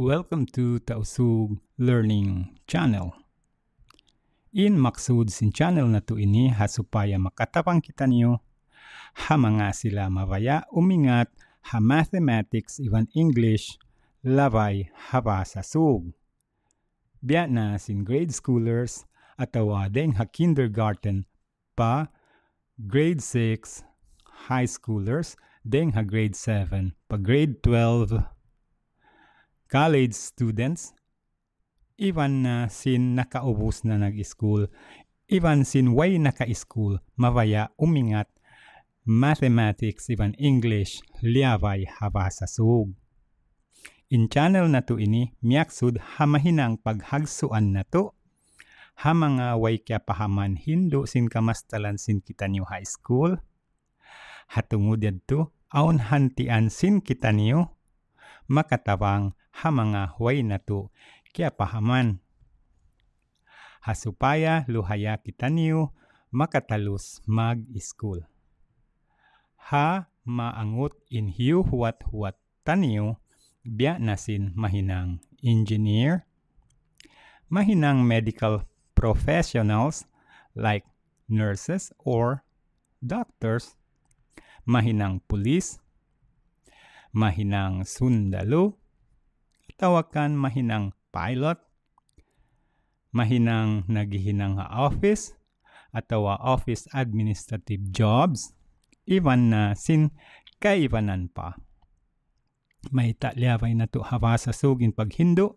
Welcome to Tausug Learning Channel. In maksud sin channel na to ini hasupaya makatapang kita niyo ha mga sila mabaya umingat ha mathematics even English labay haba sa sug. Biya na sin grade schoolers at awadeng ha kindergarten pa grade 6 high schoolers deng ha grade 7 pa grade 12 college students, even na uh, sin nakaubos na nag-school, even sin way naka-school, mavaya umingat, mathematics, even English, liaway habasasug. In channel na to ini, miyaksud hamahinang paghagsuan na to, Hamanga way kya pahaman hindo sin kamastalan sin kita niyo high school, hatungod to, aun hantian sin kita niyo, makatawang hamanga huay natu kya pahaman. Hasupaya luhaya kitaniu makatalus mag-school. Ha maangot inhiu huwat-huwat taniu biya nasin mahinang engineer, mahinang medical professionals like nurses or doctors, mahinang police, mahinang sundalo, tawakan mahinang pilot, mahinang nagihinang office, atawa office administrative jobs, iban na sin kaibanan pa. May talyaway na to hawasa sugin paghindo,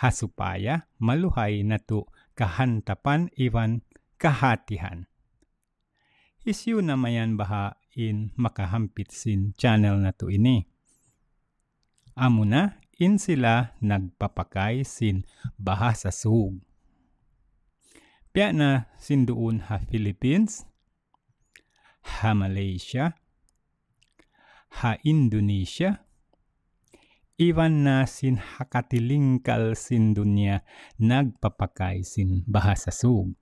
hasupaya maluhay na to kahantapan iban kahatihan. Isyu na mayan baha in makahampit sin channel na to ini. Amuna, kin sila nagpapakay sin sug. Pia na sinduon ha Philippines, ha Malaysia, ha Indonesia, iwan na sin hakatilingkal sin dunya nagpapakay sin bahasasug.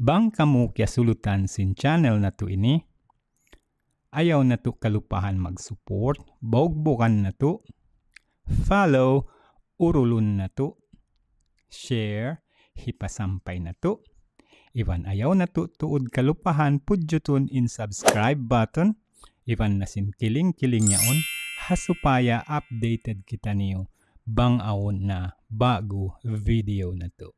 Bang kamu kya sulutan sin channel na to ini? Ayaw na to kalupahan mag-support, baugbukan na to, follow, urulun na to, share, hipasampay na to, Ivan ayaw na to, tuod kalupahan, pudyutun in subscribe button, Ivan nasin kiling-kiling yaon, hasupaya updated kita niyo bang awon na bago video na to.